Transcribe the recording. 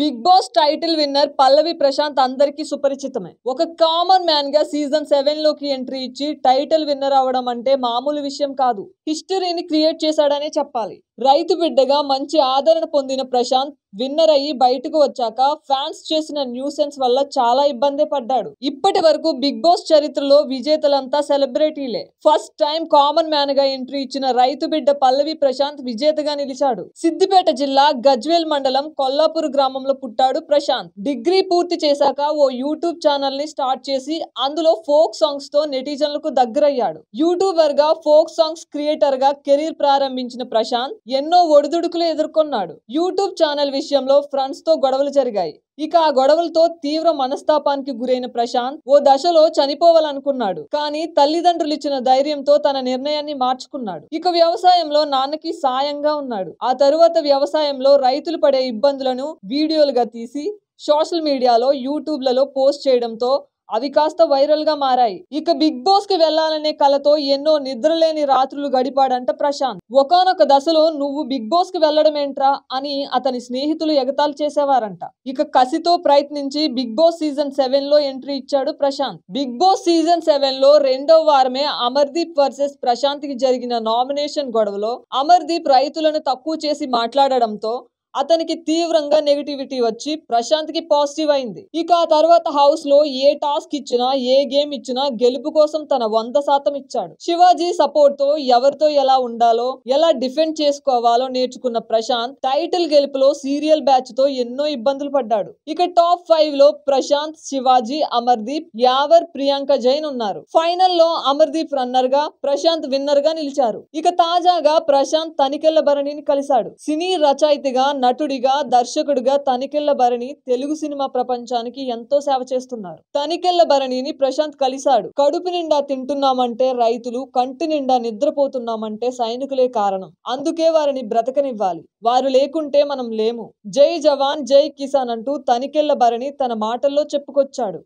big Boss title winner Pallavi Prashanth అందరికీ సుపరిచితమే ఒక కామన్ మ్యాన్ గా సీజన్ సెవెన్ లోకి ఎంట్రీ ఇచ్చి టైటిల్ విన్నర్ అవడం అంటే మామూలు విషయం కాదు హిస్టరీని క్రియేట్ చేశాడనే చెప్పాలి రైతు బిడ్డగా మంచి ఆదరణ పొందిన ప్రశాంత్ విన్నర్ అయ్యి బయటకు వచ్చాక ఫ్యాన్స్ చేసిన న్యూసెన్స్ వల్ల చాలా ఇబ్బంది పడ్డాడు ఇప్పటి వరకు బిగ్ బాస్ చరిత్రలో విజేతలంతా సెలబ్రిటీలే ఫస్ట్ టైం కామన్ మ్యాన్ గా ఎంట్రీ ఇచ్చిన రైతు బిడ్డ పల్లవి ప్రశాంత్ విజేతగా నిలిచాడు సిద్దిపేట జిల్లా గజ్వేల్ మండలం కొల్లాపూర్ గ్రామంలో పుట్టాడు ప్రశాంత్ డిగ్రీ పూర్తి చేశాక ఓ యూట్యూబ్ ఛానల్ ని స్టార్ట్ చేసి అందులో ఫోక్ సాంగ్స్ తో నెటిజన్లకు దగ్గరయ్యాడు యూట్యూబర్ గా ఫోక్ సాంగ్స్ క్రియేటర్ గా కెరీర్ ప్రారంభించిన ప్రశాంత్ ఎన్నో ఒడిదుడుకులు ఎదుర్కొన్నాడు యూట్యూబ్ ఛానల్ విషయంలో ఫ్రెండ్స్తో గొడవలు జరిగాయి ఇక ఆ గొడవలతో తీవ్ర మనస్తాపానికి గురైన ప్రశాంత్ ఓ దశలో చనిపోవాలనుకున్నాడు కానీ తల్లిదండ్రులు ఇచ్చిన ధైర్యంతో తన నిర్ణయాన్ని మార్చుకున్నాడు ఇక వ్యవసాయంలో నాన్నకి సాయంగా ఉన్నాడు ఆ తరువాత వ్యవసాయంలో రైతులు పడే ఇబ్బందులను వీడియోలుగా తీసి సోషల్ మీడియాలో యూట్యూబ్లలో పోస్ట్ చేయడంతో అవి కాస్త వైరల్ గా మారాయి ఇక బిగ్ బాస్ కి వెళ్లాలనే కలతో ఎన్నో నిద్రలేని రాత్రులు గడిపాడంట ప్రశాంత్ ఒకనొక దశలో నువ్వు బిగ్ బాస్ కి వెళ్లడం ఏంట్రా అని అతని స్నేహితులు ఎగతాలు చేసేవారంట ఇక కసితో ప్రయత్నించి బిగ్ బాస్ సీజన్ సెవెన్ లో ఎంట్రీ ఇచ్చాడు Prashanth Bigg Boss season seven లో రెండవ వారమే అమర్దీప్ వర్సెస్ ప్రశాంత్ కి జరిగిన నామినేషన్ గొడవలో అమర్దీప్ రైతులను తక్కువ చేసి మాట్లాడడంతో అతనికి తీవ్రంగా నెగిటివిటీ వచ్చి ప్రశాంత్కి పాజిటివ్ అయింది ఇక ఆ తర్వాత హౌస్ లో ఏ టాస్క్ ఇచ్చినా ఏ గేమ్ ఇచ్చినా గెలుపు కోసం తన వంద శాతం ఇచ్చాడు శివాజీ సపోర్ట్ తో ఎవరితో ఎలా ఉండాలో ఎలా డిఫెండ్ చేసుకోవాలో నేర్చుకున్న ప్రశాంత్ టైటిల్ గెలుపులో సీరియల్ బ్యాచ్ తో ఎన్నో ఇబ్బందులు పడ్డాడు ఇక టాప్ ఫైవ్ లో ప్రశాంత్ శివాజీ అమర్దీప్ యావర్ ప్రియాంక జైన్ ఉన్నారు ఫైనల్ లో అమర్దీప్ రన్నర్ గా ప్రశాంత్ విన్నర్ గా నిలిచారు ఇక తాజాగా ప్రశాంత్ తనికెళ్ల భరణిని కలిశాడు సినీ రచయితగా నటుడిగా దర్శకుడిగా తనికెళ్ల భరణి తెలుగు సినిమా ప్రపంచానికి ఎంతో సేవ చేస్తున్నారు తనికెళ్ల భరణిని ప్రశాంత్ కలిశాడు కడుపు నిండా తింటున్నామంటే రైతులు కంటి నిండా నిద్రపోతున్నామంటే సైనికులే కారణం అందుకే వారిని బ్రతకనివ్వాలి వారు లేకుంటే మనం లేము జై జవాన్ జై కిసాన్ అంటూ తనికెళ్ల భరణి తన మాటల్లో చెప్పుకొచ్చాడు